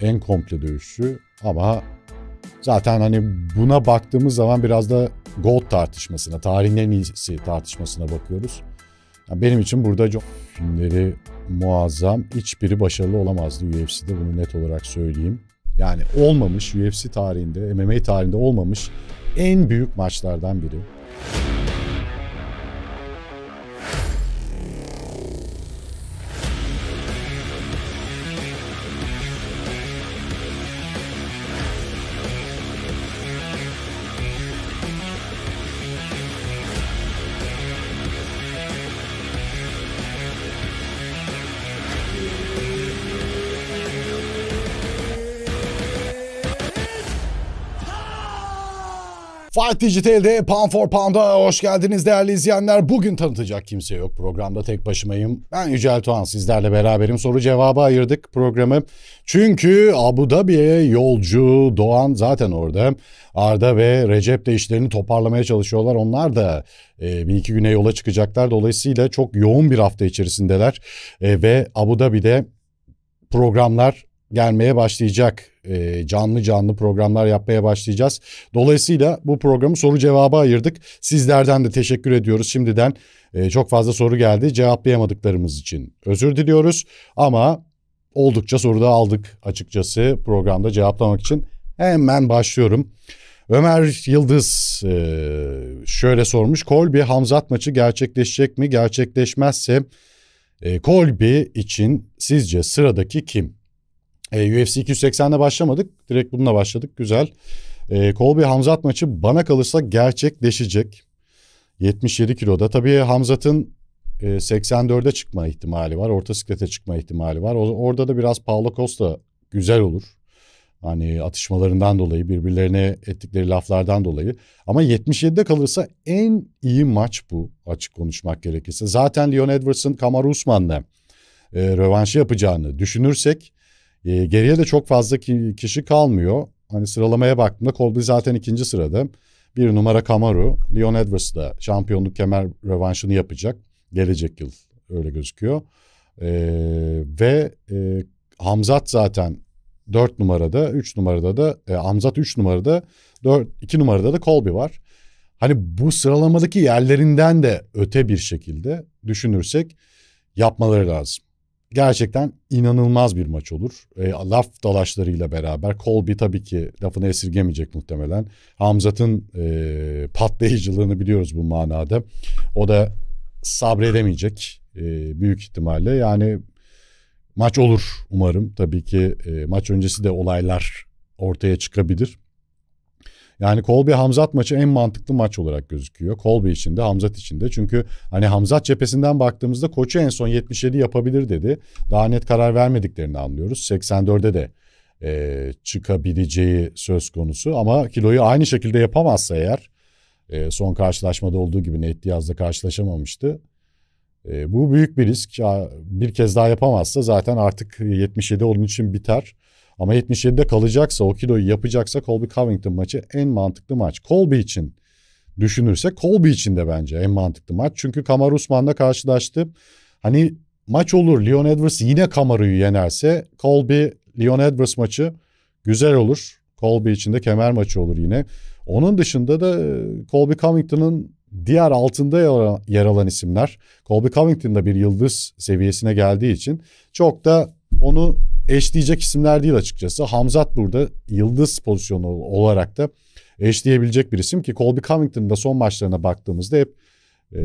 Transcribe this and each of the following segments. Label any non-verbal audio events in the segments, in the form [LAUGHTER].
en komple dövüşçü ama zaten hani buna baktığımız zaman biraz da gold tartışmasına, tarihin en iyisi tartışmasına bakıyoruz. Yani benim için burada John filmleri muazzam. Hiçbiri başarılı olamazdı UFC'de bunu net olarak söyleyeyim. Yani olmamış UFC tarihinde, MMA tarihinde olmamış en büyük maçlardan biri. Saat Dijital'de Pound for Pound'a hoş geldiniz değerli izleyenler. Bugün tanıtacak kimse yok. Programda tek başımayım. Ben Yücel Tuğan sizlerle beraberim. Soru cevaba ayırdık programı. Çünkü Abu Dhabi'ye yolcu Doğan zaten orada. Arda ve Recep de işlerini toparlamaya çalışıyorlar. Onlar da e, bir iki güne yola çıkacaklar. Dolayısıyla çok yoğun bir hafta içerisindeler. E, ve Abu Dhabi'de programlar gelmeye başlayacak. E, canlı canlı programlar yapmaya başlayacağız. Dolayısıyla bu programı soru cevaba ayırdık. Sizlerden de teşekkür ediyoruz şimdiden. E, çok fazla soru geldi. Cevaplayamadıklarımız için özür diliyoruz. Ama oldukça soru da aldık açıkçası programda cevaplamak için. Hemen başlıyorum. Ömer Yıldız e, şöyle sormuş. Kolbi Hamzat maçı gerçekleşecek mi? Gerçekleşmezse e, Kolbi için sizce sıradaki kim? E, UFC 280'de başlamadık. Direkt bununla başladık. Güzel. E, Colby Hamzat maçı bana kalırsa gerçekleşecek. 77 kiloda. Tabii Hamzat'ın e, 84'e çıkma ihtimali var. Orta siklete çıkma ihtimali var. orada da biraz Paulo Costa güzel olur. Hani atışmalarından dolayı, birbirlerine ettikleri laflardan dolayı. Ama 77'de kalırsa en iyi maç bu açık konuşmak gerekirse. Zaten Leon Edwards'ın Kamar Usman'la e, rövanşı yapacağını düşünürsek e, geriye de çok fazla ki, kişi kalmıyor. Hani sıralamaya baktığımda Colby zaten ikinci sırada. Bir numara Kamaru. Leon Edwards da şampiyonluk kemer revanşını yapacak. Gelecek yıl öyle gözüküyor. E, ve e, Hamzat zaten 4 numarada, 3 numarada da e, Hamzat 3 numarada, 4 2 numarada da Colby var. Hani bu sıralamadaki yerlerinden de öte bir şekilde düşünürsek yapmaları lazım gerçekten inanılmaz bir maç olur. E, laf dalaşlarıyla beraber Colby tabii ki lafını esirgemeyecek muhtemelen. Hamzat'ın e, patlayıcılığını biliyoruz bu manada. O da sabredemeyecek e, büyük ihtimalle. Yani maç olur umarım. Tabii ki e, maç öncesi de olaylar ortaya çıkabilir. Yani Kolbe Hamzat maçı en mantıklı maç olarak gözüküyor. Kolbe için de Hamzat için de. Çünkü hani Hamzat cephesinden baktığımızda koçu en son 77 yapabilir dedi. Daha net karar vermediklerini anlıyoruz. 84'e de e, çıkabileceği söz konusu. Ama kiloyu aynı şekilde yapamazsa eğer e, son karşılaşmada olduğu gibi net Diaz'la karşılaşamamıştı. E, bu büyük bir risk. Bir kez daha yapamazsa zaten artık 77 onun için biter. Ama 77'de kalacaksa, O'Kido'yu yapacaksa Colby Covington maçı en mantıklı maç. Colby için düşünürse Colby için de bence en mantıklı maç. Çünkü Kamar Usman'la karşılaştı. Hani maç olur Leon Edwards yine Kamaruyu yenerse Colby Leon Edwards maçı güzel olur. Colby için de kemer maçı olur yine. Onun dışında da e, Colby Covington'ın diğer altında yer alan isimler Colby Covington da bir yıldız seviyesine geldiği için çok da onu eşleyecek isimler değil açıkçası. Hamzat burada yıldız pozisyonu olarak da eşleyebilecek bir isim ki Colby Covington'ın da son maçlarına baktığımızda hep e,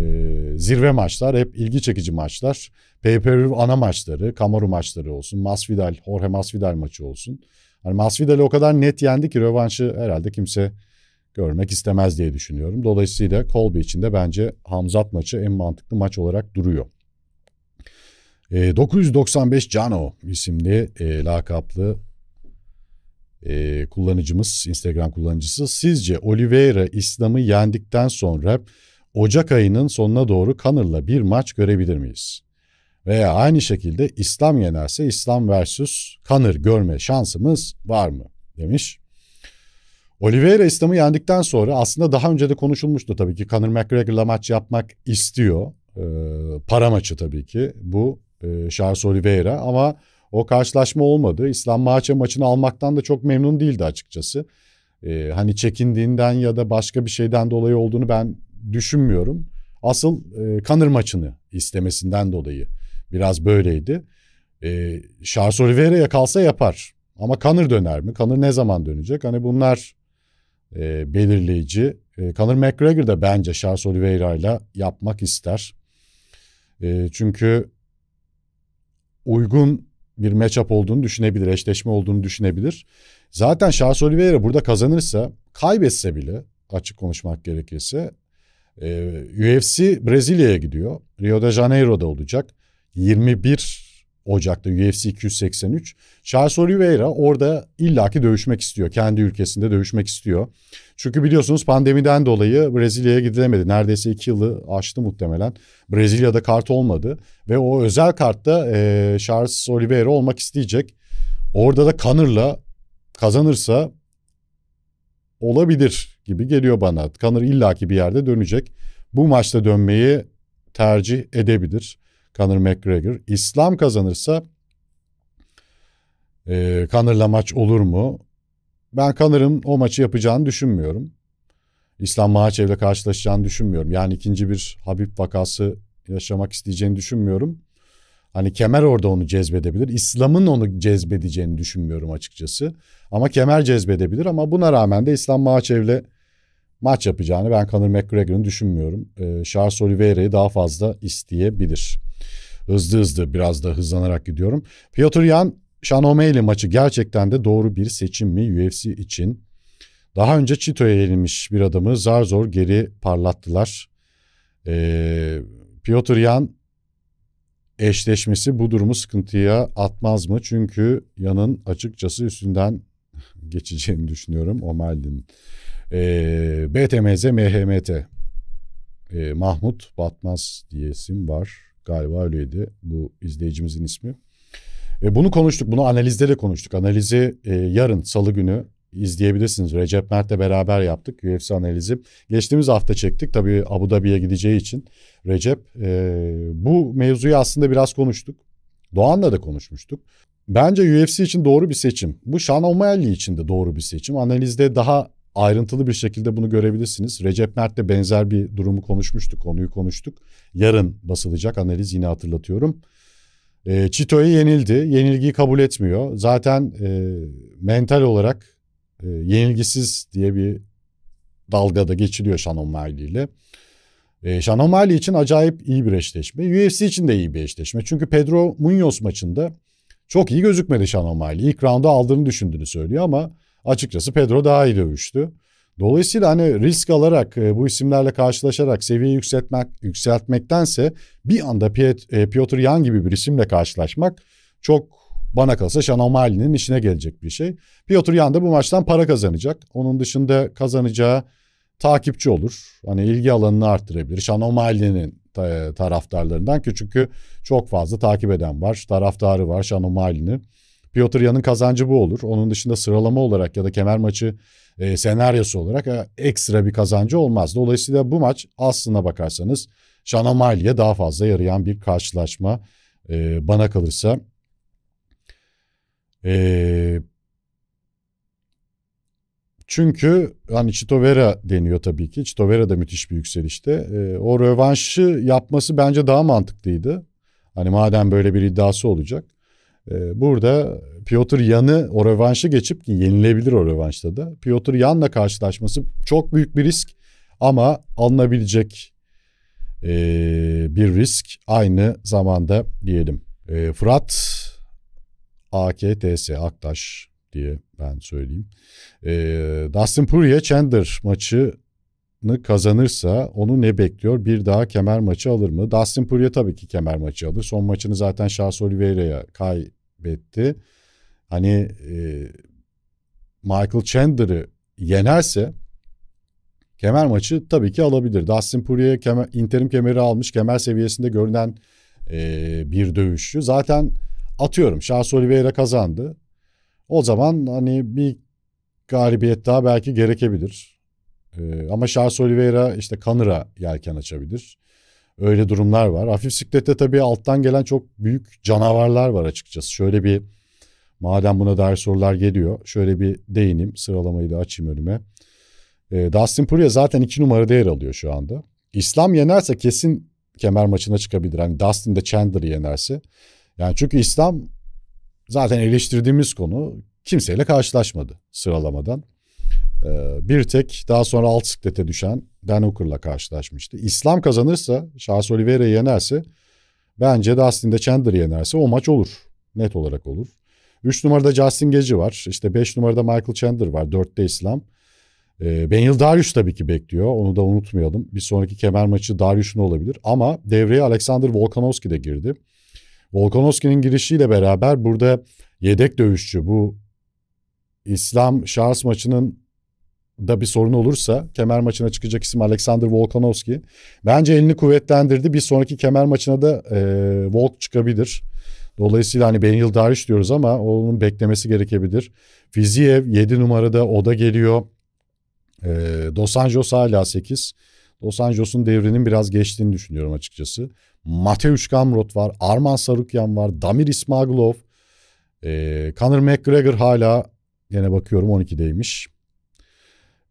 zirve maçlar, hep ilgi çekici maçlar. pay ana maçları, Kamaru maçları olsun, Masvidal, Jorge Masvidal maçı olsun. Hani Masvidal'i o kadar net yendi ki rövanşı herhalde kimse görmek istemez diye düşünüyorum. Dolayısıyla Colby için de bence Hamzat maçı en mantıklı maç olarak duruyor. E, 995 Cano isimli e, lakaplı e, kullanıcımız, Instagram kullanıcısı. Sizce Oliveira İslam'ı yendikten sonra Ocak ayının sonuna doğru Connor'la bir maç görebilir miyiz? Veya aynı şekilde İslam yenerse İslam versus Connor görme şansımız var mı? Demiş. Oliveira İslam'ı yendikten sonra aslında daha önce de konuşulmuştu tabii ki Conor McGregor'la maç yapmak istiyor. Ee, para maçı tabii ki. Bu e, Charles Oliveira ama o karşılaşma olmadı. İslam Maçe maçını almaktan da çok memnun değildi açıkçası. E, hani çekindiğinden ya da başka bir şeyden dolayı olduğunu ben düşünmüyorum. Asıl e, Kanır maçını istemesinden dolayı biraz böyleydi. E, Charles Oliveira'ya kalsa yapar. Ama Kanır döner mi? Kanır ne zaman dönecek? Hani bunlar e, belirleyici. E, Conor McGregor da bence Charles Oliveira ile yapmak ister. E, çünkü uygun bir matchup olduğunu düşünebilir, eşleşme olduğunu düşünebilir. Zaten Charles Oliveira burada kazanırsa, kaybetse bile açık konuşmak gerekirse e, UFC Brezilya'ya gidiyor. Rio de Janeiro'da olacak. 21 Ocak'ta UFC 283. Charles Oliveira orada illaki dövüşmek istiyor. Kendi ülkesinde dövüşmek istiyor. Çünkü biliyorsunuz pandemiden dolayı Brezilya'ya gidilemedi. Neredeyse iki yılı aştı muhtemelen. Brezilya'da kart olmadı. Ve o özel kartta e, Charles Oliveira olmak isteyecek. Orada da Connor'la kazanırsa olabilir gibi geliyor bana. Connor illaki bir yerde dönecek. Bu maçta dönmeyi tercih edebilir. Conor McGregor. İslam kazanırsa e, Conor'la maç olur mu? Ben Conor'ın o maçı yapacağını düşünmüyorum. İslam Mahaçev'le karşılaşacağını düşünmüyorum. Yani ikinci bir Habib vakası yaşamak isteyeceğini düşünmüyorum. Hani kemer orada onu cezbedebilir. İslam'ın onu cezbedeceğini düşünmüyorum açıkçası. Ama kemer cezbedebilir ama buna rağmen de İslam Mahaçev'le maç yapacağını ben Conor McGregor'ın düşünmüyorum. Ee, Charles Oliveira'yı daha fazla isteyebilir hızlı hızlı biraz da hızlanarak gidiyorum. Piotr Yan Şanomeyli maçı gerçekten de doğru bir seçim mi UFC için? Daha önce Çito'ya yenilmiş bir adamı zar zor geri parlattılar. Ee, Piotr Yan eşleşmesi bu durumu sıkıntıya atmaz mı? Çünkü Yan'ın açıkçası üstünden [LAUGHS] geçeceğini düşünüyorum O'Malley'nin. Ee, BTMZ, MHMT. Ee, Mahmut Batmaz diye isim var. Galiba öyleydi bu izleyicimizin ismi. E, bunu konuştuk, bunu analizde de konuştuk. Analizi e, yarın salı günü izleyebilirsiniz. Recep Mert'le beraber yaptık UFC analizi. Geçtiğimiz hafta çektik. Tabii Abu Dhabi'ye gideceği için Recep. E, bu mevzuyu aslında biraz konuştuk. Doğan'la da konuşmuştuk. Bence UFC için doğru bir seçim. Bu Sean O'Malley için de doğru bir seçim. Analizde daha ayrıntılı bir şekilde bunu görebilirsiniz. Recep Mert'le benzer bir durumu konuşmuştuk, konuyu konuştuk. Yarın basılacak analiz yine hatırlatıyorum. E, Çito'ya yenildi. Yenilgiyi kabul etmiyor. Zaten e, mental olarak e, yenilgisiz diye bir dalgada geçiliyor Shannon Miley ile. E, Shannon Miley için acayip iyi bir eşleşme. UFC için de iyi bir eşleşme. Çünkü Pedro Munoz maçında çok iyi gözükmedi Shannon Miley. İlk rounda aldığını düşündüğünü söylüyor ama açıkçası Pedro daha iyi dövüştü. Dolayısıyla hani risk alarak e, bu isimlerle karşılaşarak seviyeyi yükseltmek yükseltmektense bir anda Piet, e, Piotr Yan gibi bir isimle karşılaşmak çok bana kalsa Şanomali'nin işine gelecek bir şey. Piotr Yan da bu maçtan para kazanacak. Onun dışında kazanacağı takipçi olur. Hani ilgi alanını arttırabilir. Şanomali'nin e, taraftarlarından ki çünkü çok fazla takip eden var. Taraftarı var Şanomali'nin. Piotr Yan'ın kazancı bu olur. Onun dışında sıralama olarak ya da kemer maçı e, senaryosu olarak e, ekstra bir kazancı olmaz. Dolayısıyla bu maç aslına bakarsanız Şanamayli'ye daha fazla yarayan bir karşılaşma e, bana kalırsa. E, çünkü hani Chitovera deniyor tabii ki. Chitovera da müthiş bir yükselişte. E, o rövanşı yapması bence daha mantıklıydı. Hani madem böyle bir iddiası olacak. Ee, burada Piotr Yan'ı o rövanşı geçip ki yenilebilir o rövanşta da. Piotr Yan'la karşılaşması çok büyük bir risk ama alınabilecek ee, bir risk aynı zamanda diyelim. Ee, Fırat AKTS Aktaş diye ben söyleyeyim. Dustin Poirier Chandler maçı kazanırsa onu ne bekliyor? Bir daha kemer maçı alır mı? Dustin Poirier tabii ki kemer maçı alır. Son maçını zaten Charles Oliveira'ya kay etti. Hani e, Michael Chandler'ı yenerse kemer maçı tabii ki alabilir. Dustin Poirier kemer, interim kemeri almış. Kemer seviyesinde görünen e, bir dövüşçü. Zaten atıyorum Charles Oliveira kazandı. O zaman hani bir galibiyet daha belki gerekebilir. E, ama Charles Oliveira işte Connor'a yelken açabilir. Öyle durumlar var. Hafif siklette tabii alttan gelen çok büyük canavarlar var açıkçası. Şöyle bir madem buna dair sorular geliyor. Şöyle bir değineyim. Sıralamayı da açayım önüme. E, Dustin Poirier zaten iki numarada yer alıyor şu anda. İslam yenerse kesin kemer maçına çıkabilir. Hani Dustin de Chandler'ı yenerse. Yani çünkü İslam zaten eleştirdiğimiz konu kimseyle karşılaşmadı sıralamadan. Ee, bir tek daha sonra alt siklete düşen Dan Hooker'la karşılaşmıştı. İslam kazanırsa, Charles Oliveira'yı yenerse bence Dustin'de Chandler'ı yenerse o maç olur. Net olarak olur. 3 numarada Justin Geci var. İşte 5 numarada Michael Chandler var. 4'te İslam. E, Benil Darius tabii ki bekliyor. Onu da unutmayalım. Bir sonraki kemer maçı Darius'un olabilir. Ama devreye Alexander Volkanovski de girdi. Volkanovski'nin girişiyle beraber burada yedek dövüşçü bu İslam Charles maçının da bir sorun olursa kemer maçına çıkacak isim Alexander Volkanovski. Bence elini kuvvetlendirdi. Bir sonraki kemer maçına da e, Volk çıkabilir. Dolayısıyla hani ben Dariş diyoruz ama onun beklemesi gerekebilir. Fiziyev 7 numarada o da geliyor. E, Dos Anjos hala 8. Dos Anjos'un devrinin biraz geçtiğini düşünüyorum açıkçası. Mateusz Gamrot var. Arman Sarukyan var. Damir İsmagulov. E, Conor McGregor hala yine bakıyorum 12'deymiş.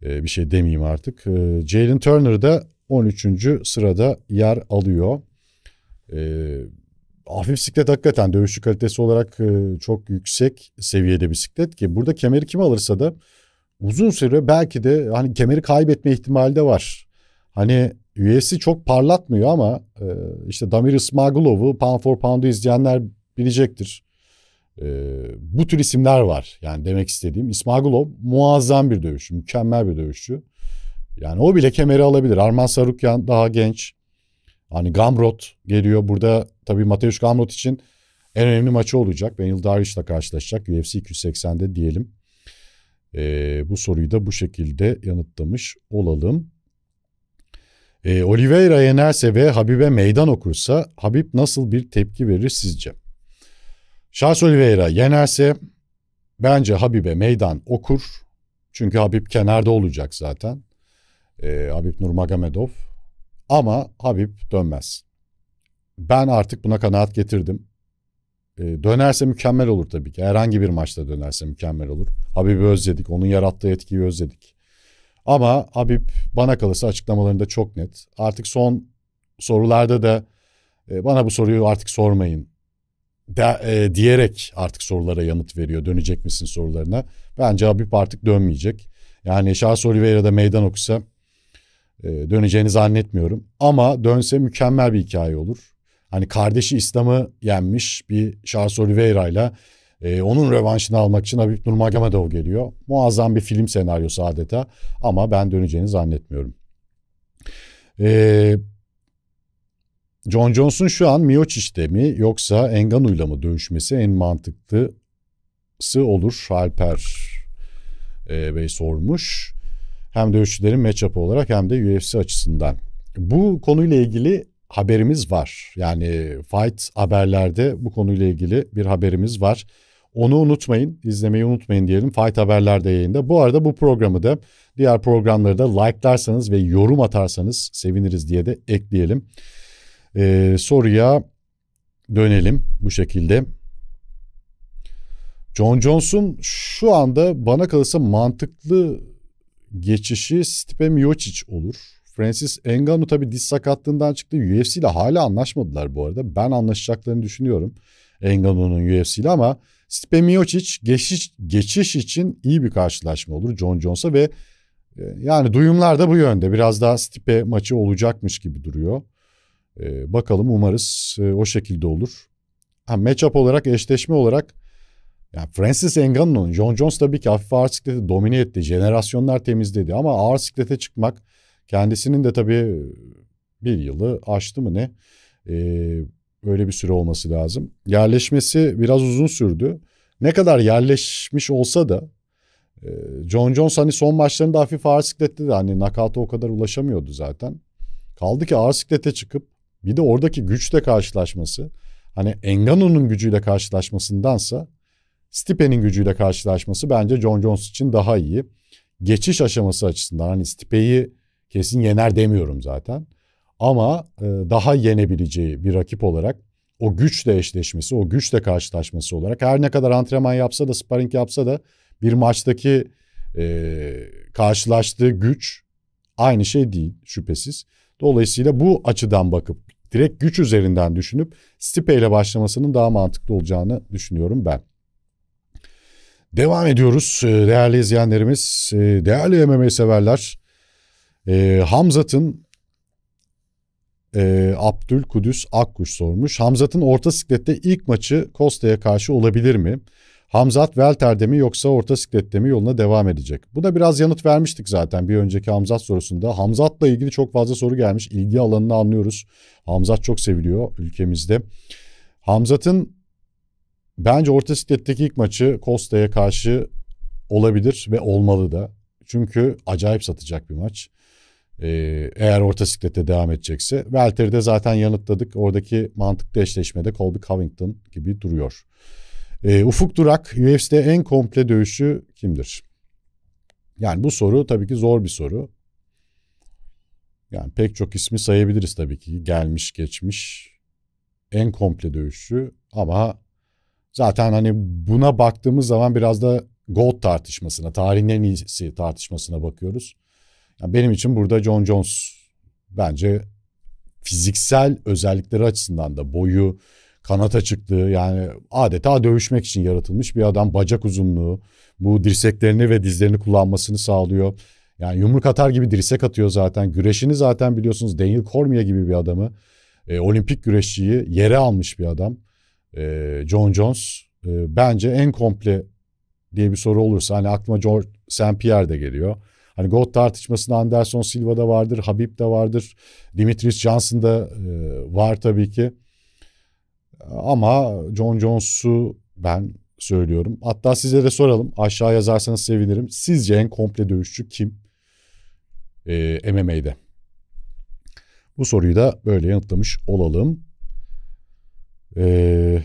Ee, bir şey demeyeyim artık. Ee, Jalen Turner da 13. sırada yer alıyor. Ee, hafif bisiklet hakikaten dövüşçü kalitesi olarak e, çok yüksek seviyede bisiklet ki burada kemeri kim alırsa da uzun süre belki de hani kemeri kaybetme ihtimali de var. Hani UFC çok parlatmıyor ama e, işte Damir Smagulov'u Pound for Pound'u izleyenler bilecektir. Ee, bu tür isimler var. Yani demek istediğim İsmagulov muazzam bir dövüşçü, mükemmel bir dövüşçü. Yani o bile kemeri alabilir. Arman Sarukyan daha genç. Hani Gamrot geliyor. Burada tabii Mateusz Gamrot için en önemli maçı olacak. Benil Darvish'la karşılaşacak. UFC 280'de diyelim. Ee, bu soruyu da bu şekilde yanıtlamış olalım. Ee, Oliveira yenerse ve Habib'e meydan okursa Habib nasıl bir tepki verir sizce? Charles Oliveira yenerse bence Habib'e meydan okur. Çünkü Habib kenarda olacak zaten. Ee, Habib Nurmagomedov. Ama Habib dönmez. Ben artık buna kanaat getirdim. Ee, dönerse mükemmel olur tabii ki. Herhangi bir maçta dönerse mükemmel olur. Habib'i özledik. Onun yarattığı etkiyi özledik. Ama Habib bana kalırsa açıklamalarında çok net. Artık son sorularda da e, bana bu soruyu artık sormayın de, e, diyerek artık sorulara yanıt veriyor. Dönecek misin sorularına? Bence Habib artık dönmeyecek. Yani Charles Oliveira'da meydan okusa e, döneceğini zannetmiyorum. Ama dönse mükemmel bir hikaye olur. Hani kardeşi İslam'ı yenmiş bir Charles Oliveira'yla e, onun revanşını almak için Habib Nurmagomedov geliyor. Muazzam bir film senaryosu adeta ama ben döneceğini zannetmiyorum. Eee John Jones'un şu an Miocic'te mi yoksa Enganu'yla mı dövüşmesi en mantıklısı olur Alper e, Bey sormuş. Hem dövüşçülerin matchup olarak hem de UFC açısından. Bu konuyla ilgili haberimiz var. Yani Fight haberlerde bu konuyla ilgili bir haberimiz var. Onu unutmayın, izlemeyi unutmayın diyelim. Fight haberlerde yayında. Bu arada bu programı da diğer programları da like'larsanız ve yorum atarsanız seviniriz diye de ekleyelim. Ee, soruya dönelim bu şekilde. John Johnson şu anda bana kalırsa mantıklı geçişi Stipe Miocic olur. Francis Ngannou tabi diz sakatlığından çıktı. UFC ile hala anlaşmadılar bu arada. Ben anlaşacaklarını düşünüyorum. Ngannou'nun UFC ile ama Stipe Miocic geçiş, geçiş için iyi bir karşılaşma olur John Jones'a ve e, yani duyumlar da bu yönde. Biraz daha Stipe maçı olacakmış gibi duruyor. E, bakalım umarız e, o şekilde olur. Ha, matchup olarak eşleşme olarak yani Francis Ngannou'nun John Jones tabii ki hafif ağır sikleti domine etti. Jenerasyonlar temizledi ama ağır siklete çıkmak kendisinin de tabii e, bir yılı aştı mı ne? E, öyle bir süre olması lazım. Yerleşmesi biraz uzun sürdü. Ne kadar yerleşmiş olsa da e, John Jones hani son maçlarında hafif ağır siklette de hani nakata o kadar ulaşamıyordu zaten. Kaldı ki ağır siklete çıkıp bir de oradaki güçle karşılaşması hani Engano'nun gücüyle karşılaşmasındansa Stipe'nin gücüyle karşılaşması bence John Jones için daha iyi. Geçiş aşaması açısından hani Stipe'yi kesin yener demiyorum zaten. Ama e, daha yenebileceği bir rakip olarak o güçle eşleşmesi, o güçle karşılaşması olarak her ne kadar antrenman yapsa da sparring yapsa da bir maçtaki e, karşılaştığı güç aynı şey değil şüphesiz. Dolayısıyla bu açıdan bakıp direkt güç üzerinden düşünüp Stipe ile başlamasının daha mantıklı olacağını düşünüyorum ben. Devam ediyoruz ee, değerli izleyenlerimiz, e, değerli MMA severler. E, Hamzat'ın e, Abdülkudüs Akkuş sormuş. Hamzat'ın orta siklette ilk maçı Costa'ya karşı olabilir mi? Hamzat Velter'de mi yoksa orta siklette mi yoluna devam edecek? Bu da biraz yanıt vermiştik zaten bir önceki Hamzat sorusunda. Hamzat'la ilgili çok fazla soru gelmiş. İlgi alanını anlıyoruz. Hamzat çok seviliyor ülkemizde. Hamzat'ın bence orta sikletteki ilk maçı Costa'ya karşı olabilir ve olmalı da. Çünkü acayip satacak bir maç. Ee, eğer orta siklette devam edecekse. Welter'de zaten yanıtladık. Oradaki mantıklı eşleşmede Colby Covington gibi duruyor. E, Ufuk Durak UFC'de en komple dövüşçü kimdir? Yani bu soru tabii ki zor bir soru. Yani pek çok ismi sayabiliriz tabii ki. Gelmiş geçmiş en komple dövüşçü ama zaten hani buna baktığımız zaman biraz da Gold tartışmasına, tarihin en iyisi tartışmasına bakıyoruz. Yani benim için burada John Jones bence fiziksel özellikleri açısından da boyu, kanata çıktığı yani adeta dövüşmek için yaratılmış bir adam bacak uzunluğu bu dirseklerini ve dizlerini kullanmasını sağlıyor. Yani yumruk atar gibi dirsek atıyor zaten. Güreşini zaten biliyorsunuz Daniel Cormier gibi bir adamı. E, olimpik güreşçiyi yere almış bir adam. E, John Jones e, bence en komple diye bir soru olursa hani aklıma George Saint Pierre de geliyor. Hani GOAT tartışmasında Anderson Silva da vardır, Habib de vardır, Dimitris Johnson da e, var tabii ki. Ama John Jones'u ben söylüyorum. Hatta size de soralım. Aşağı yazarsanız sevinirim. Sizce en komple dövüşçü kim? Ee, MMA'de. Bu soruyu da böyle yanıtlamış olalım. Ee,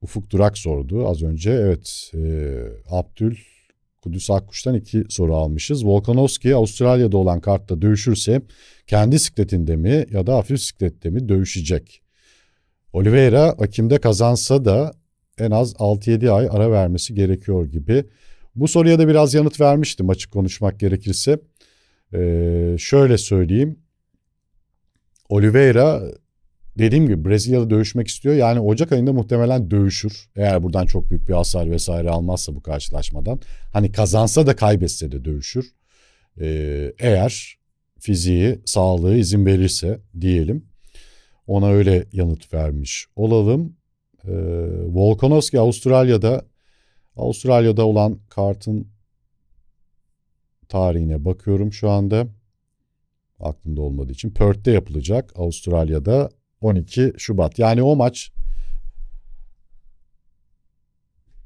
Ufuk Durak sordu az önce. Evet. E, Abdül Kudüs Akkuş'tan iki soru almışız. Volkanovski Avustralya'da olan kartta dövüşürse kendi sikletinde mi ya da hafif siklette mi dövüşecek? Oliveira Akim'de kazansa da en az 6-7 ay ara vermesi gerekiyor gibi. Bu soruya da biraz yanıt vermiştim açık konuşmak gerekirse. Ee, şöyle söyleyeyim. Oliveira dediğim gibi Brezilya'da dövüşmek istiyor. Yani Ocak ayında muhtemelen dövüşür. Eğer buradan çok büyük bir hasar vesaire almazsa bu karşılaşmadan. Hani kazansa da kaybetse de dövüşür. Ee, eğer fiziği, sağlığı izin verirse diyelim. Ona öyle yanıt vermiş olalım. Ee, Volkanovski Avustralya'da Avustralya'da olan kartın tarihine bakıyorum şu anda. Aklımda olmadığı için. Perth'te yapılacak Avustralya'da 12 Şubat. Yani o maç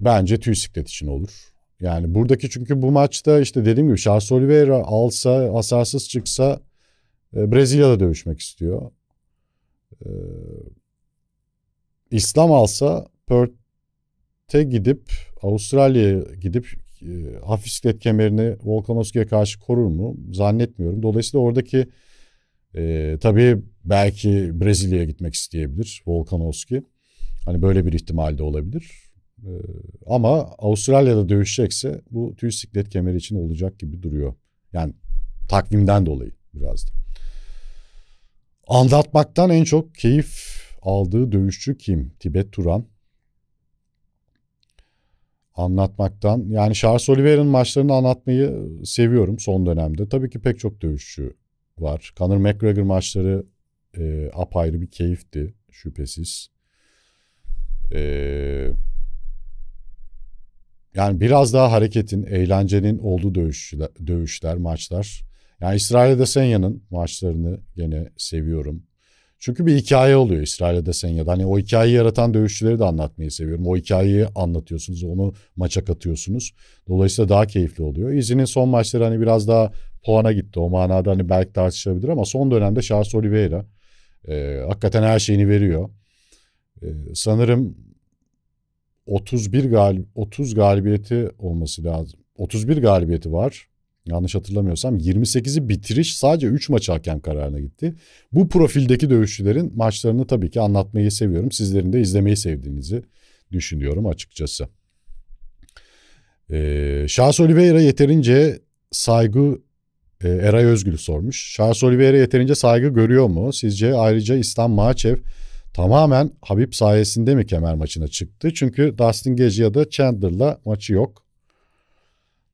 bence tüy siklet için olur. Yani buradaki çünkü bu maçta işte dediğim gibi Charles Oliveira alsa, hasarsız çıksa e, Brezilya'da dövüşmek istiyor. E, İslam alsa Perth'e gidip Avustralya'ya gidip e, hafif siklet kemerini Volkanovski'ye karşı korur mu? Zannetmiyorum. Dolayısıyla oradaki ee, tabii belki Brezilya'ya gitmek isteyebilir Volkanovski. Hani böyle bir ihtimal de olabilir. Ee, ama Avustralya'da dövüşecekse bu tüy siklet kemeri için olacak gibi duruyor. Yani takvimden dolayı biraz da. Anlatmaktan en çok keyif aldığı dövüşçü kim? Tibet Turan. Anlatmaktan yani Charles Oliveira'nın maçlarını anlatmayı seviyorum son dönemde. Tabii ki pek çok dövüşçü var. Conor McGregor maçları e, apayrı bir keyifti şüphesiz. E, yani biraz daha hareketin, eğlencenin olduğu dövüşler, dövüşler maçlar. Yani İsrail Adesenya'nın maçlarını gene seviyorum. Çünkü bir hikaye oluyor İsrail Adesenya'da. Hani o hikayeyi yaratan dövüşçüleri de anlatmayı seviyorum. O hikayeyi anlatıyorsunuz, onu maça katıyorsunuz. Dolayısıyla daha keyifli oluyor. İzi'nin son maçları hani biraz daha puana gitti. O manada hani belki tartışılabilir ama son dönemde Charles Oliveira e, hakikaten her şeyini veriyor. E, sanırım 31 galib 30 galibiyeti olması lazım. 31 galibiyeti var. Yanlış hatırlamıyorsam 28'i bitiriş sadece 3 maç hakem kararına gitti. Bu profildeki dövüşçülerin maçlarını tabii ki anlatmayı seviyorum. Sizlerin de izlemeyi sevdiğinizi düşünüyorum açıkçası. Ee, Şahs Oliveira yeterince saygı e, Eray Özgül sormuş. Charles Oliveira yeterince saygı görüyor mu? Sizce ayrıca İslam Maçev tamamen Habib sayesinde mi kemer maçına çıktı? Çünkü Dustin Gage ya da Chandler'la maçı yok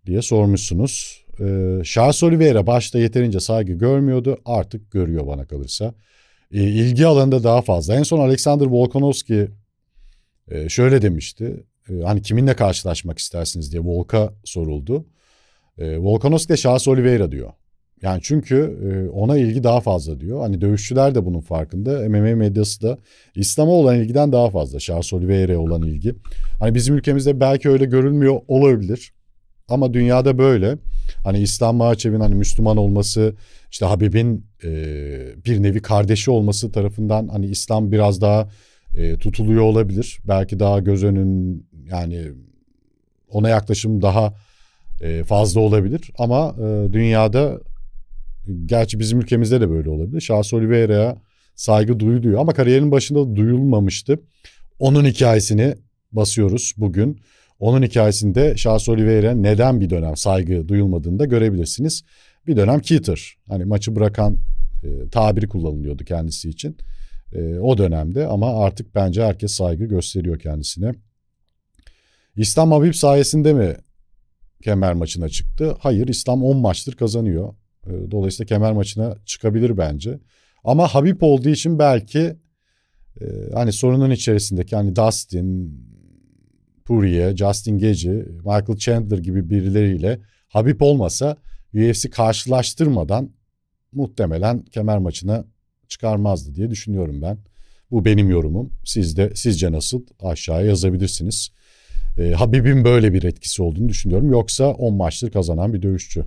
diye sormuşsunuz. E, Charles Oliveira başta yeterince saygı görmüyordu. Artık görüyor bana kalırsa. E, ilgi alanında daha fazla. En son Alexander Volkanovski e, şöyle demişti. E, hani kiminle karşılaşmak istersiniz diye Volk'a soruldu. E, Volkanovski de Charles Oliveira diyor. Yani çünkü e, ona ilgi daha fazla diyor. Hani dövüşçüler de bunun farkında. MMA medyası da İslam'a olan ilgiden daha fazla. Charles Oliveira'ya olan ilgi. Hani bizim ülkemizde belki öyle görülmüyor olabilir. Ama dünyada böyle. Hani İslam Mahaçev'in hani Müslüman olması, işte Habib'in e, bir nevi kardeşi olması tarafından hani İslam biraz daha e, tutuluyor olabilir. Belki daha göz önün yani ona yaklaşım daha fazla olabilir. Ama dünyada gerçi bizim ülkemizde de böyle olabilir. Şahsi Oliveira'ya saygı duyuluyor ama kariyerin başında duyulmamıştı. Onun hikayesini basıyoruz bugün. Onun hikayesinde Şahsi Oliveira neden bir dönem saygı duyulmadığını da görebilirsiniz. Bir dönem Keater hani maçı bırakan e, tabiri kullanılıyordu kendisi için e, o dönemde ama artık bence herkes saygı gösteriyor kendisine. İslam Habib sayesinde mi kemer maçına çıktı? Hayır İslam 10 maçtır kazanıyor. Ee, dolayısıyla kemer maçına çıkabilir bence. Ama Habib olduğu için belki e, hani sorunun içerisindeki hani Dustin, Poirier, Justin Gaethje, Michael Chandler gibi birileriyle Habib olmasa UFC karşılaştırmadan muhtemelen kemer maçına çıkarmazdı diye düşünüyorum ben. Bu benim yorumum. Siz de sizce nasıl aşağıya yazabilirsiniz. E, Habib'in böyle bir etkisi olduğunu düşünüyorum. Yoksa 10 maçtır kazanan bir dövüşçü.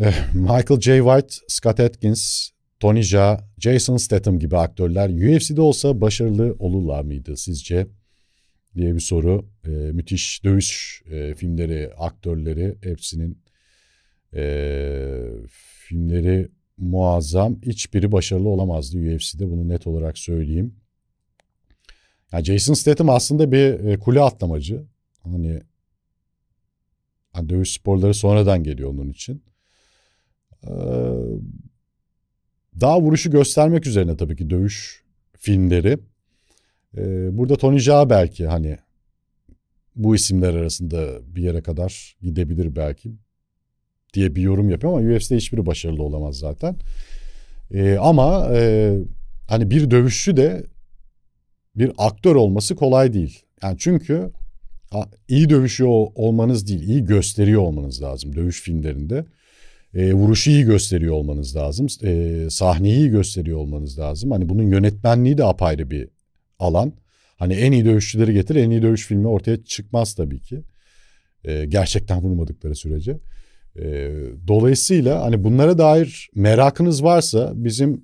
Eh, Michael J. White, Scott Atkins, Tony Jaa, Jason Statham gibi aktörler UFC'de olsa başarılı olurlar mıydı sizce? diye bir soru. E, müthiş dövüş e, filmleri, aktörleri hepsinin e, filmleri muazzam. Hiçbiri başarılı olamazdı UFC'de bunu net olarak söyleyeyim. Yani Jason Statham aslında bir e, kule atlamacı. Hani, hani dövüş sporları sonradan geliyor onun için. Ee, daha vuruşu göstermek üzerine tabii ki dövüş filmleri. Ee, burada Tony Jaa belki hani bu isimler arasında bir yere kadar gidebilir belki diye bir yorum yapıyor ama UFC'de hiçbiri başarılı olamaz zaten. Ee, ama e, hani bir dövüşçü de bir aktör olması kolay değil. Yani çünkü iyi dövüşüyor olmanız değil, iyi gösteriyor olmanız lazım dövüş filmlerinde e, vuruşu iyi gösteriyor olmanız lazım. E, sahneyi iyi gösteriyor olmanız lazım. Hani bunun yönetmenliği de apayrı bir alan. Hani en iyi dövüşçüleri getir, en iyi dövüş filmi ortaya çıkmaz tabii ki. E, gerçekten vurmadıkları sürece. E, dolayısıyla hani bunlara dair merakınız varsa bizim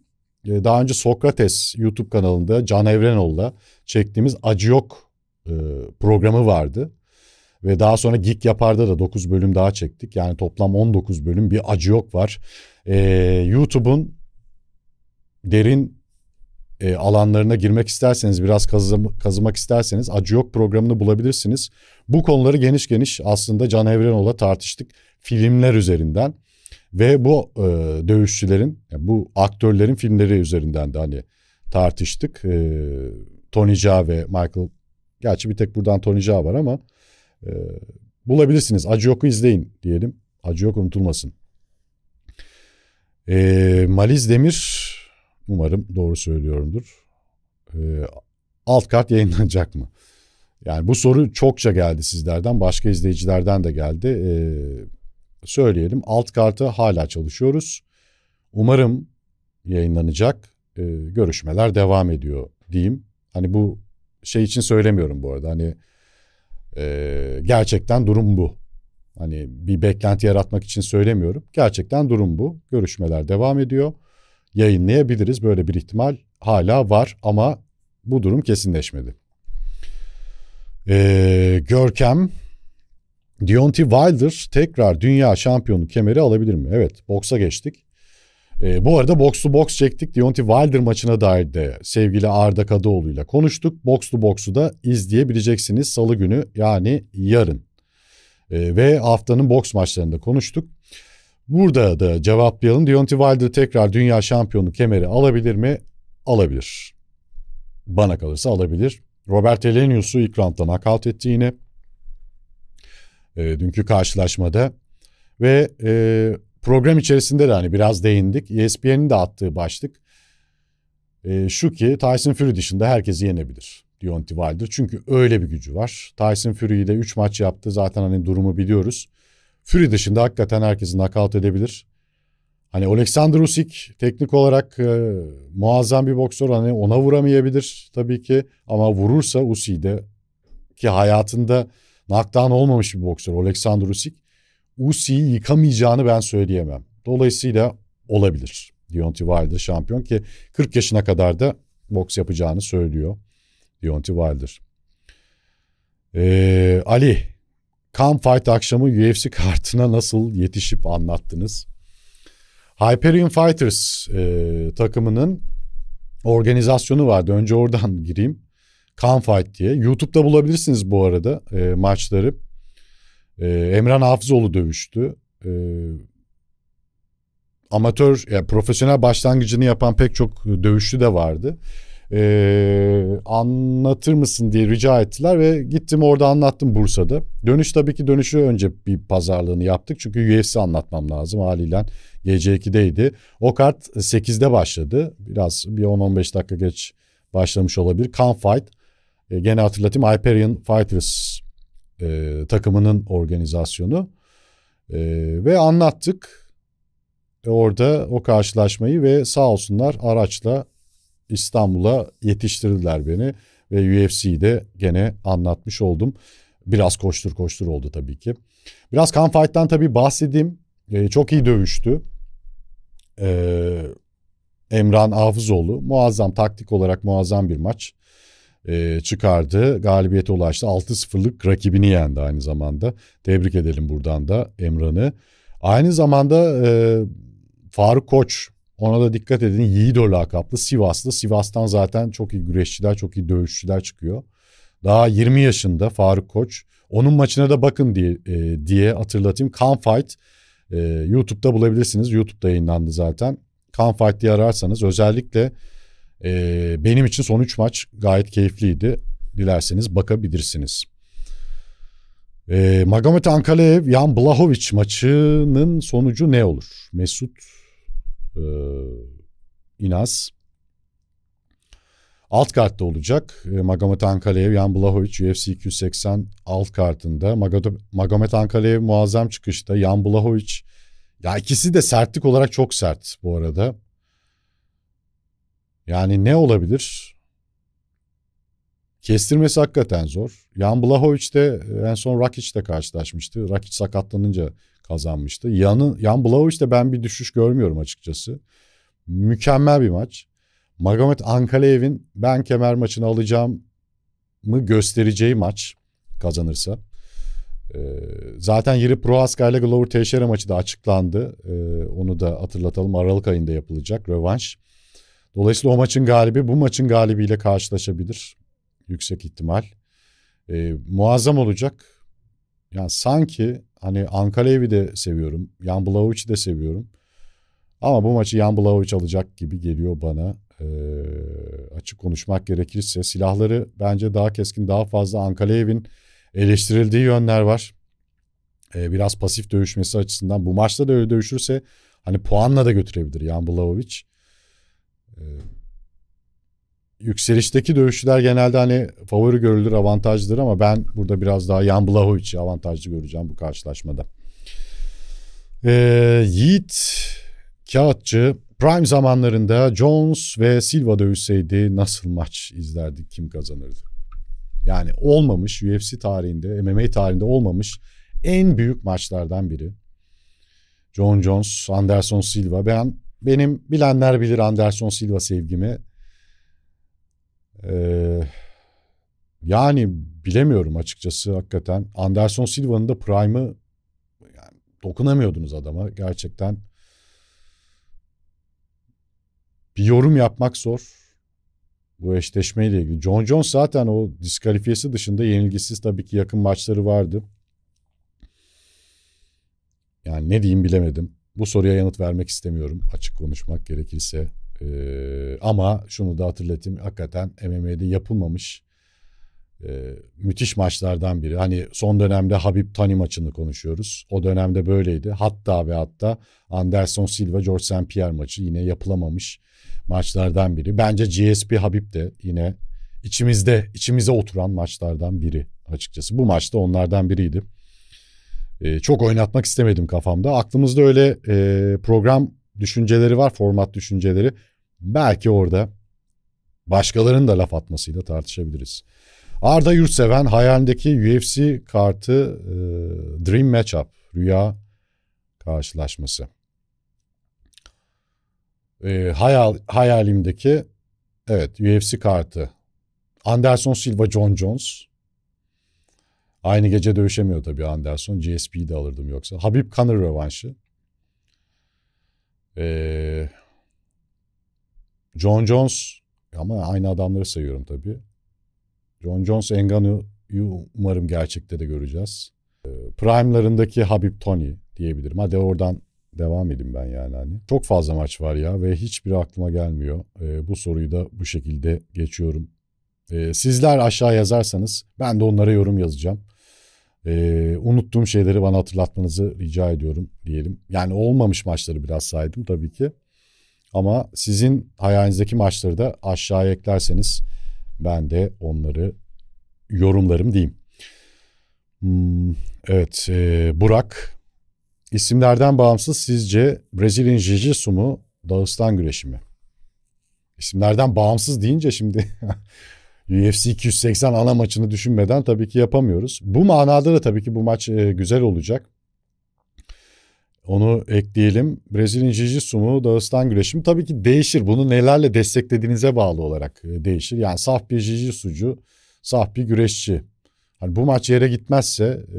e, daha önce Sokrates YouTube kanalında Can Evrenoğlu'la çektiğimiz Acı Yok e, programı vardı. Ve daha sonra Geek Yapar'da da 9 bölüm daha çektik. Yani toplam 19 bölüm bir acı yok var. Ee, YouTube'un derin e, alanlarına girmek isterseniz, biraz kazım, kazımak isterseniz Acı Yok programını bulabilirsiniz. Bu konuları geniş geniş aslında Can Evrenoğlu'la tartıştık filmler üzerinden. Ve bu e, dövüşçülerin, yani bu aktörlerin filmleri üzerinden de hani tartıştık. E, Tony Jaa ve Michael, gerçi bir tek buradan Tony Jaa var ama e, bulabilirsiniz. Acı Yok'u izleyin diyelim. Acı Yok unutulmasın. E, Maliz Demir umarım doğru söylüyorumdur. E, alt kart yayınlanacak mı? Yani bu soru çokça geldi sizlerden. Başka izleyicilerden de geldi. E, söyleyelim. Alt kartı hala çalışıyoruz. Umarım yayınlanacak. E, görüşmeler devam ediyor diyeyim. Hani bu şey için söylemiyorum bu arada. Hani ee, gerçekten durum bu. Hani bir beklenti yaratmak için söylemiyorum. Gerçekten durum bu. Görüşmeler devam ediyor. Yayınlayabiliriz. Böyle bir ihtimal hala var ama bu durum kesinleşmedi. Ee, Görkem Deontay Wilder tekrar dünya şampiyonu kemeri alabilir mi? Evet, boksa geçtik. E, bu arada box box çektik. Deontay Wilder maçına dair de sevgili Arda Kadıoğlu ile konuştuk. Box box'u da izleyebileceksiniz salı günü yani yarın. E, ve haftanın boks maçlarında konuştuk. Burada da cevaplayalım. Deontay Wilder tekrar dünya şampiyonu kemeri alabilir mi? Alabilir. Bana kalırsa alabilir. Robert Elenius'u ilk roundda nakavt etti yine. E, dünkü karşılaşmada. Ve e, Program içerisinde de hani biraz değindik. ESPN'in de attığı başlık e, şu ki Tyson Fury dışında herkesi yenebilir. Deontay Wilder. Çünkü öyle bir gücü var. Tyson Fury'yi de 3 maç yaptı. Zaten hani durumu biliyoruz. Fury dışında hakikaten herkesi nakavt edebilir. Hani Alexander Usyk teknik olarak e, muazzam bir boksör. Hani ona vuramayabilir tabii ki. Ama vurursa Usyk de ki hayatında knockdown olmamış bir boksör Alexander Usyk. Usy'yi yıkamayacağını ben söyleyemem. Dolayısıyla olabilir. Deontay Wilder şampiyon ki 40 yaşına kadar da boks yapacağını söylüyor Deontay Wilder. Ee, Ali, Camp Fight akşamı UFC kartına nasıl yetişip anlattınız? Hyperion Fighters e, takımının organizasyonu vardı. Önce oradan [LAUGHS] gireyim. Camp Fight diye. YouTube'da bulabilirsiniz bu arada e, maçları. E, ee, Emran Hafızoğlu dövüştü. E, amatör, yani profesyonel başlangıcını yapan pek çok dövüşçü de vardı. E, anlatır mısın diye rica ettiler ve gittim orada anlattım Bursa'da. Dönüş tabii ki dönüşü önce bir pazarlığını yaptık. Çünkü UFC anlatmam lazım haliyle. Gece 2'deydi. O kart 8'de başladı. Biraz bir 10-15 dakika geç başlamış olabilir. Can Fight. E, gene hatırlatayım Hyperion Fighters e, takımının organizasyonu e, ve anlattık e, orada o karşılaşmayı ve sağ olsunlar araçla İstanbul'a yetiştirdiler beni ve UFC'yi de gene anlatmış oldum. Biraz koştur koştur oldu tabii ki. Biraz kan Fight'tan tabii bahsedeyim. E, çok iyi dövüştü. E, Emran Hafızoğlu muazzam taktik olarak muazzam bir maç e, çıkardı. Galibiyete ulaştı. 6-0'lık rakibini yendi aynı zamanda. Tebrik edelim buradan da Emran'ı. Aynı zamanda e, Faruk Koç ona da dikkat edin. Yiğido lakaplı Sivaslı. Sivas'tan zaten çok iyi güreşçiler, çok iyi dövüşçüler çıkıyor. Daha 20 yaşında Faruk Koç. Onun maçına da bakın diye e, diye hatırlatayım. Can Fight e, YouTube'da bulabilirsiniz. YouTube'da yayınlandı zaten. Can Fight diye ararsanız özellikle ee, benim için son 3 maç gayet keyifliydi. Dilerseniz bakabilirsiniz. Ee, Magomed Ankaleev Yan Blahovic maçının sonucu ne olur? Mesut e, İnaz alt kartta olacak. E, Magomed Ankaleev Yan Blahovic UFC 280 alt kartında. Magomet Ankalev muazzam çıkışta. Jan Blahovic ya ikisi de sertlik olarak çok sert bu arada. Yani ne olabilir? Kestirmesi hakikaten zor. Jan Blahovic de e, en son de karşılaşmıştı. Rakic sakatlanınca kazanmıştı. Yanı, Jan de ben bir düşüş görmüyorum açıkçası. Mükemmel bir maç. Magomed Ankaleyev'in ben kemer maçını alacağım mı göstereceği maç kazanırsa. Ee, zaten yeri Prohaska ile Glover Teixeira maçı da açıklandı. Ee, onu da hatırlatalım. Aralık ayında yapılacak rövanş. Dolayısıyla o maçın galibi bu maçın galibiyle karşılaşabilir. Yüksek ihtimal. E, muazzam olacak. Yani sanki hani Ankalevi de seviyorum. Jan Blahovic'i de seviyorum. Ama bu maçı Jan Blahovic alacak gibi geliyor bana. E, açık konuşmak gerekirse silahları bence daha keskin daha fazla Ankaleyev'in eleştirildiği yönler var. E, biraz pasif dövüşmesi açısından bu maçta da öyle dövüşürse hani puanla da götürebilir Jan Blahovic. E, yükselişteki dövüşçüler genelde hani favori görülür, avantajlıdır ama ben burada biraz daha Yan Blahovic'i avantajlı göreceğim bu karşılaşmada. Ee, Yiğit Kağıtçı Prime zamanlarında Jones ve Silva dövüşseydi nasıl maç izlerdik, kim kazanırdı? Yani olmamış UFC tarihinde, MMA tarihinde olmamış en büyük maçlardan biri. John Jones, Anderson Silva. Ben benim bilenler bilir Anderson Silva sevgimi. Ee, yani bilemiyorum açıkçası hakikaten. Anderson Silva'nın da prime'ı yani dokunamıyordunuz adama gerçekten. Bir yorum yapmak zor bu eşleşmeyle ilgili. John Jones zaten o diskalifiyesi dışında yenilgisiz tabii ki yakın maçları vardı. Yani ne diyeyim bilemedim. Bu soruya yanıt vermek istemiyorum açık konuşmak gerekirse. Ee, ama şunu da hatırlatayım hakikaten MMA'de yapılmamış e, müthiş maçlardan biri. Hani son dönemde Habib Tani maçını konuşuyoruz. O dönemde böyleydi. Hatta ve hatta Anderson Silva George St. Pierre maçı yine yapılamamış maçlardan biri. Bence GSP Habib de yine içimizde içimize oturan maçlardan biri açıkçası. Bu maçta onlardan biriydi. Ee, çok oynatmak istemedim kafamda. Aklımızda öyle e, program düşünceleri var, format düşünceleri. Belki orada başkalarının da laf atmasıyla tartışabiliriz. Arda Yurtseven hayalindeki UFC kartı e, Dream Matchup, rüya karşılaşması. E, hayal hayalimdeki evet UFC kartı. Anderson Silva, John Jones. Aynı gece dövüşemiyor tabii Anderson. GSP'yi de alırdım yoksa. Habib Conor rövanşı. Ee, John Jones ama aynı adamları sayıyorum tabii. John Jones Engano'yu umarım gerçekte de göreceğiz. Ee, Prime'larındaki Habib Tony diyebilirim. Hadi oradan devam edeyim ben yani hani. Çok fazla maç var ya ve hiçbir aklıma gelmiyor. Ee, bu soruyu da bu şekilde geçiyorum. Ee, sizler aşağı yazarsanız ben de onlara yorum yazacağım. E, unuttuğum şeyleri bana hatırlatmanızı rica ediyorum diyelim. Yani olmamış maçları biraz saydım tabii ki. Ama sizin hayalinizdeki maçları da aşağıya eklerseniz ben de onları yorumlarım diyeyim. Hmm, evet, e, Burak. İsimlerden bağımsız sizce Brezilya'nın Jiu-Jitsu mu, Dağıstan güreşi mi? İsimlerden bağımsız deyince şimdi [LAUGHS] UFC 280 ana maçını düşünmeden tabii ki yapamıyoruz. Bu manada da tabii ki bu maç e, güzel olacak. Onu ekleyelim. Brezilya Jiu-Jitsu mu Dağıstan güreşi Tabii ki değişir. Bunu nelerle desteklediğinize bağlı olarak e, değişir. Yani saf bir Jiu-Jitsu'cu, saf bir güreşçi. Hani bu maç yere gitmezse e,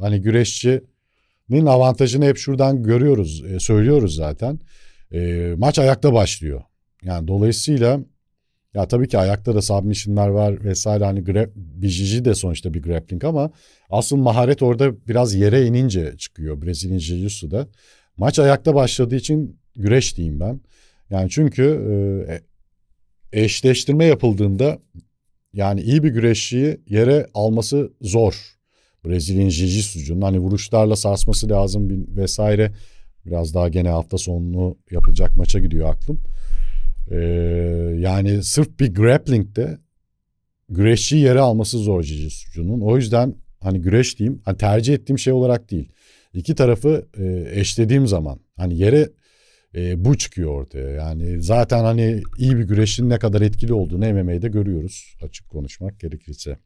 hani güreşçinin avantajını hep şuradan görüyoruz, e, söylüyoruz zaten. E, maç ayakta başlıyor. Yani dolayısıyla ya tabii ki ayakta da submission'lar var vesaire hani grap, Bijiji de sonuçta bir grappling ama asıl maharet orada biraz yere inince çıkıyor Brezilya jiu da. Maç ayakta başladığı için güreş diyeyim ben. Yani çünkü e, e eşleştirme yapıldığında yani iyi bir güreşçiyi yere alması zor. Brezilya'nın jiu-jitsu'cunun hani vuruşlarla sarsması lazım vesaire. Biraz daha gene hafta sonu yapılacak maça gidiyor aklım. Ee, yani sırf bir grappling'de güreşçi yere alması zor jiu-jitsu'nun. O yüzden hani güreş diyeyim hani tercih ettiğim şey olarak değil. İki tarafı e, eşlediğim zaman hani yere e, bu çıkıyor ortaya. Yani zaten hani iyi bir güreşin ne kadar etkili olduğunu MMA'de görüyoruz açık konuşmak gerekirse.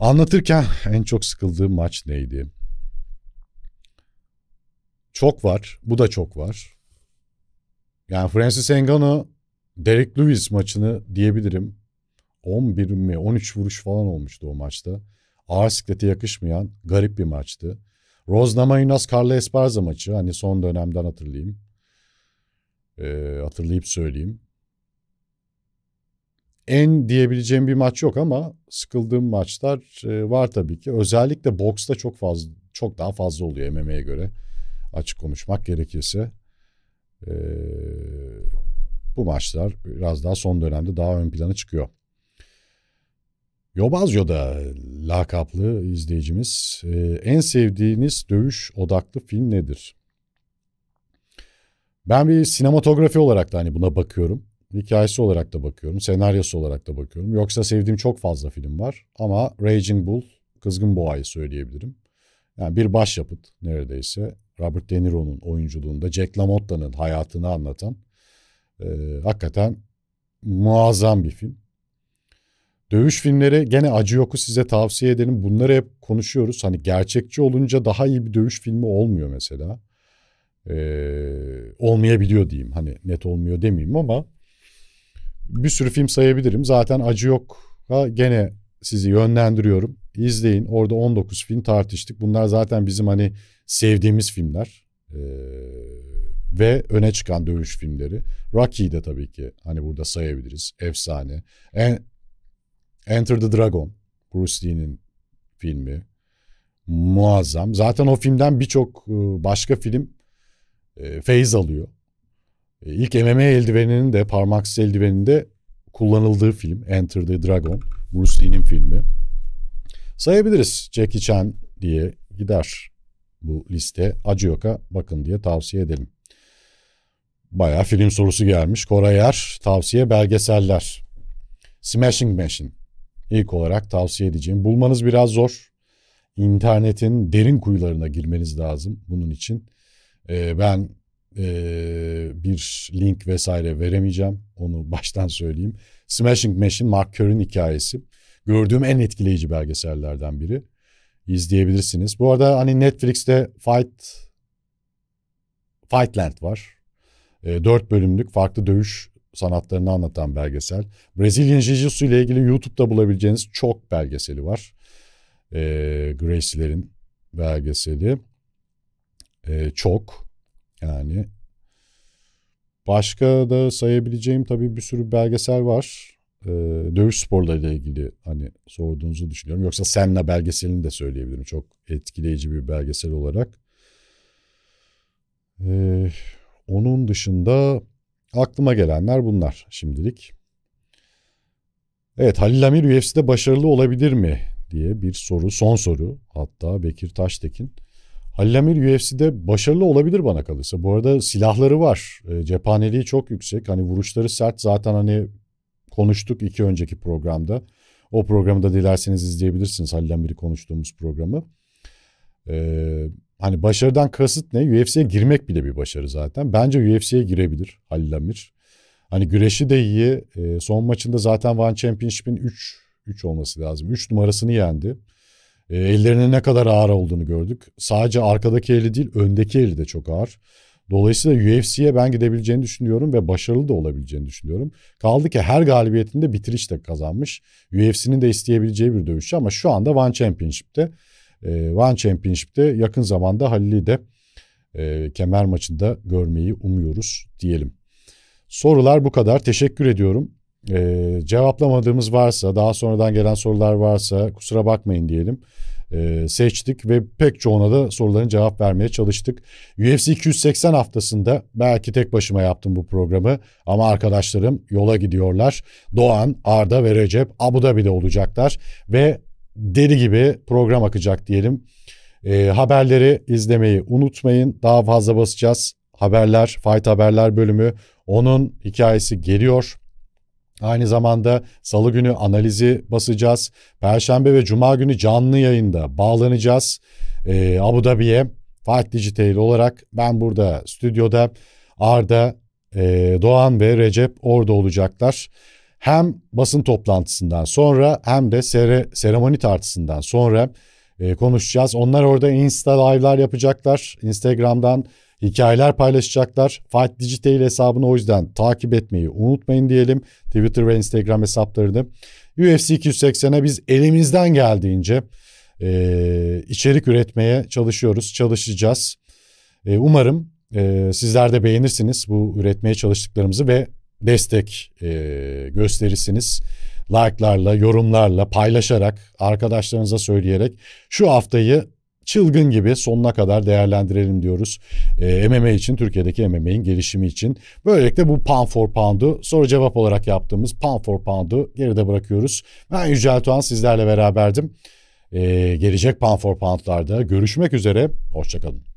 Anlatırken en çok sıkıldığım maç neydi? Çok var. Bu da çok var. Yani Francis Ngannou Derek Lewis maçını diyebilirim. 11 mi 13 vuruş falan olmuştu o maçta. Ağır siklete yakışmayan garip bir maçtı. Rose Namajunas Carla Esparza maçı hani son dönemden hatırlayayım. Ee, hatırlayıp söyleyeyim. En diyebileceğim bir maç yok ama sıkıldığım maçlar e, var tabii ki. Özellikle boksta çok fazla çok daha fazla oluyor MMA'ye göre açık konuşmak gerekirse. Ee, bu maçlar biraz daha son dönemde daha ön plana çıkıyor. Yobazyo da lakaplı izleyicimiz. E, en sevdiğiniz dövüş odaklı film nedir? Ben bir sinematografi olarak da hani buna bakıyorum. Hikayesi olarak da bakıyorum. Senaryosu olarak da bakıyorum. Yoksa sevdiğim çok fazla film var. Ama Raging Bull, Kızgın Boğa'yı söyleyebilirim. Yani bir başyapıt neredeyse. Robert De Niro'nun oyunculuğunda Jack LaMotta'nın hayatını anlatan e, hakikaten muazzam bir film. Dövüş filmleri gene Acı Yok'u size tavsiye edelim. Bunları hep konuşuyoruz. Hani gerçekçi olunca daha iyi bir dövüş filmi olmuyor mesela. Ee, olmayabiliyor diyeyim. Hani net olmuyor demeyeyim ama bir sürü film sayabilirim. Zaten Acı Yok'a gene sizi yönlendiriyorum izleyin. Orada 19 film tartıştık. Bunlar zaten bizim hani sevdiğimiz filmler. Ee, ve öne çıkan dövüş filmleri. Rocky'yi de tabii ki hani burada sayabiliriz. Efsane. En, Enter the Dragon. Bruce Lee'nin filmi. Muazzam. Zaten o filmden birçok e, başka film e, feyiz alıyor. E, ilk MMA eldiveninin de parmaksız eldiveninde kullanıldığı film Enter the Dragon. Bruce Lee'nin filmi sayabiliriz. Jackie Chan diye gider bu liste. Acıyoka bakın diye tavsiye edelim. Baya film sorusu gelmiş. Koray er, tavsiye belgeseller. Smashing Machine ilk olarak tavsiye edeceğim. Bulmanız biraz zor. İnternetin derin kuyularına girmeniz lazım bunun için. Ee, ben e, bir link vesaire veremeyeceğim. Onu baştan söyleyeyim. Smashing Machine Mark Kerr'in hikayesi gördüğüm en etkileyici belgesellerden biri. İzleyebilirsiniz. Bu arada hani Netflix'te Fight Fightland var. E, ee, 4 bölümlük farklı dövüş sanatlarını anlatan belgesel. Brezilya Jiu-Jitsu ile ilgili YouTube'da bulabileceğiniz çok belgeseli var. E, Gracie'lerin belgeseli. E, çok yani. Başka da sayabileceğim tabii bir sürü belgesel var e, dövüş sporlarıyla ilgili hani sorduğunuzu düşünüyorum. Yoksa Senna belgeselini de söyleyebilirim. Çok etkileyici bir belgesel olarak. E, onun dışında aklıma gelenler bunlar şimdilik. Evet Halil Amir UFC'de başarılı olabilir mi diye bir soru. Son soru hatta Bekir Taştekin. Halil Amir UFC'de başarılı olabilir bana kalırsa. Bu arada silahları var. E, cephaneliği çok yüksek. Hani vuruşları sert. Zaten hani konuştuk iki önceki programda. O programı da dilerseniz izleyebilirsiniz Halil biri konuştuğumuz programı. Ee, hani başarıdan kasıt ne? UFC'ye girmek bile bir başarı zaten. Bence UFC'ye girebilir Halil Amir. Hani güreşi de iyi. E, son maçında zaten One Championship'in 3 3 olması lazım. 3 numarasını yendi. E, ellerine ne kadar ağır olduğunu gördük. Sadece arkadaki eli değil, öndeki eli de çok ağır. Dolayısıyla UFC'ye ben gidebileceğini düşünüyorum ve başarılı da olabileceğini düşünüyorum. Kaldı ki her galibiyetinde bitiriş de kazanmış. UFC'nin de isteyebileceği bir dövüş ama şu anda One Championship'te. Ee, One Championship'te yakın zamanda Halil'i de e, kemer maçında görmeyi umuyoruz diyelim. Sorular bu kadar. Teşekkür ediyorum. Ee, cevaplamadığımız varsa, daha sonradan gelen sorular varsa kusura bakmayın diyelim e, seçtik ve pek çoğuna da soruların cevap vermeye çalıştık. UFC 280 haftasında belki tek başıma yaptım bu programı ama arkadaşlarım yola gidiyorlar. Doğan, Arda ve Recep Abu Dhabi'de olacaklar ve deli gibi program akacak diyelim. E, haberleri izlemeyi unutmayın. Daha fazla basacağız. Haberler, Fight Haberler bölümü. Onun hikayesi geliyor. Aynı zamanda salı günü analizi basacağız. Perşembe ve cuma günü canlı yayında bağlanacağız. Ee, Abu Dhabi'ye Fatih Dijital olarak ben burada stüdyoda Arda, e, Doğan ve Recep orada olacaklar. Hem basın toplantısından sonra hem de sere, seremoni tartısından sonra e, konuşacağız. Onlar orada Insta live'lar yapacaklar. Instagram'dan hikayeler paylaşacaklar. Fight Digital hesabını o yüzden takip etmeyi unutmayın diyelim. Twitter ve Instagram hesaplarını. UFC 280'e biz elimizden geldiğince e, içerik üretmeye çalışıyoruz, çalışacağız. E, umarım e, sizler de beğenirsiniz bu üretmeye çalıştıklarımızı ve destek e, gösterirsiniz like'larla, yorumlarla, paylaşarak, arkadaşlarınıza söyleyerek şu haftayı çılgın gibi sonuna kadar değerlendirelim diyoruz. E, ee, MMA için, Türkiye'deki MMA'in gelişimi için. Böylelikle bu pound for pound'u soru cevap olarak yaptığımız pound for pound'u geride bırakıyoruz. Ben Yücel Tuğan sizlerle beraberdim. E, gelecek pound for pound'larda görüşmek üzere. Hoşçakalın.